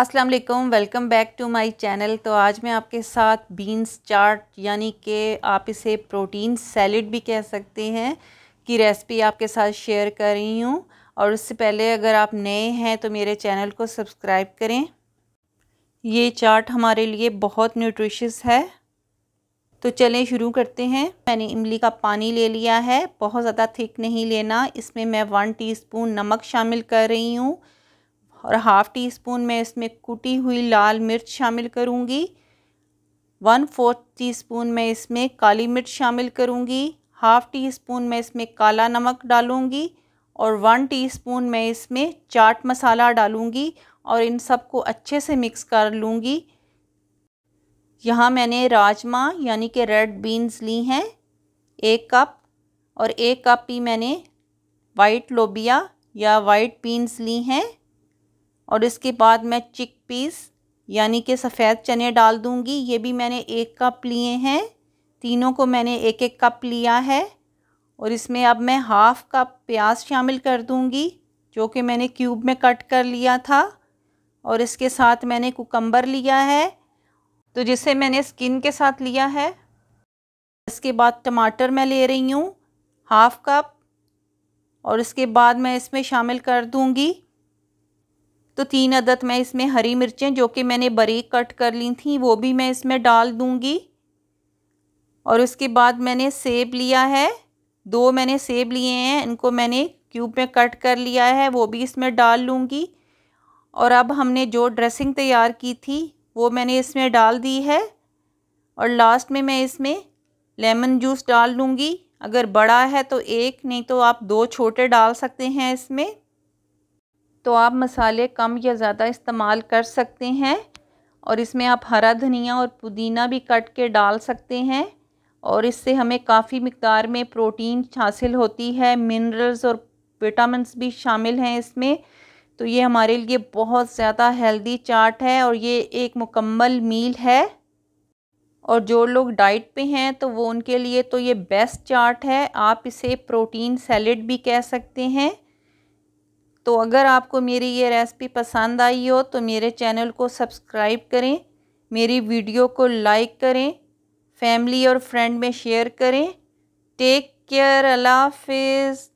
अस्सलाम वालेकुम welcome back to my channel तो आज मैं आपके साथ बीन्स चाट यानी कि आप इसे प्रोटीन सैलड भी कह सकते हैं की रेसिपी आपके साथ शेयर कर रही हूँ और उससे पहले अगर आप नए हैं तो मेरे चैनल को सब्सक्राइब करें ये चाट हमारे लिए बहुत न्यूट्रिशियस है तो चलें शुरू करते हैं मैंने इमली का पानी ले लिया है बहुत ज़्यादा थिक नहीं लेना इसमें मैं वन टीस्पून नमक शामिल कर रही हूँ और हाफ़ टी स्पून मैं इसमें कुटी हुई लाल मिर्च शामिल करूँगी वन फोर्थ टी स्पून मैं इसमें काली मिर्च शामिल करूँगी हाफ़ टी स्पून मैं इसमें काला नमक डालूँगी और वन टी स्पून मैं इसमें चाट मसाला डालूँगी और इन सबको अच्छे से मिक्स कर लूँगी यहाँ मैंने राजमा यानी कि रेड बीन्स ली हैं एक कप और एक कप ही मैंने वाइट लोबिया या वाइट बीन्स ली हैं और इसके बाद मैं चिक पीस यानी कि सफ़ेद चने डाल दूँगी ये भी मैंने एक कप लिए हैं तीनों को मैंने एक एक कप लिया है और इसमें अब मैं हाफ़ कप प्याज शामिल कर दूँगी जो कि मैंने क्यूब में कट कर लिया था और इसके साथ मैंने कुकम्बर लिया है तो जिसे मैंने स्किन के साथ लिया है इसके बाद टमाटर मैं ले रही हूँ हाफ़ कप और इसके बाद मैं इसमें शामिल कर दूँगी तो तीन अदद मैं इसमें हरी मिर्चें जो कि मैंने बरीक कट कर ली थी वो भी मैं इसमें डाल दूँगी और उसके बाद मैंने सेब लिया है दो मैंने सेब लिए हैं इनको मैंने क्यूब में कट कर लिया है वो भी इसमें डाल लूँगी और अब हमने जो ड्रेसिंग तैयार की थी वो मैंने इसमें डाल दी है और लास्ट में मैं इसमें लेमन जूस डाल लूँगी अगर बड़ा है तो एक नहीं तो आप दो छोटे डाल सकते हैं इसमें तो आप मसाले कम या ज़्यादा इस्तेमाल कर सकते हैं और इसमें आप हरा धनिया और पुदीना भी कट के डाल सकते हैं और इससे हमें काफ़ी मकदार में प्रोटीन हासिल होती है मिनरल्स और विटामिन भी शामिल हैं इसमें तो ये हमारे लिए बहुत ज़्यादा हेल्दी चाट है और ये एक मुकम्मल मील है और जो लोग डाइट पे हैं तो वो उनके लिए तो ये बेस्ट चाट है आप इसे प्रोटीन सैलेड भी कह सकते हैं तो अगर आपको मेरी ये रेसिपी पसंद आई हो तो मेरे चैनल को सब्सक्राइब करें मेरी वीडियो को लाइक करें फैमिली और फ्रेंड में शेयर करें टेक केयर अल्लाह हाफिज़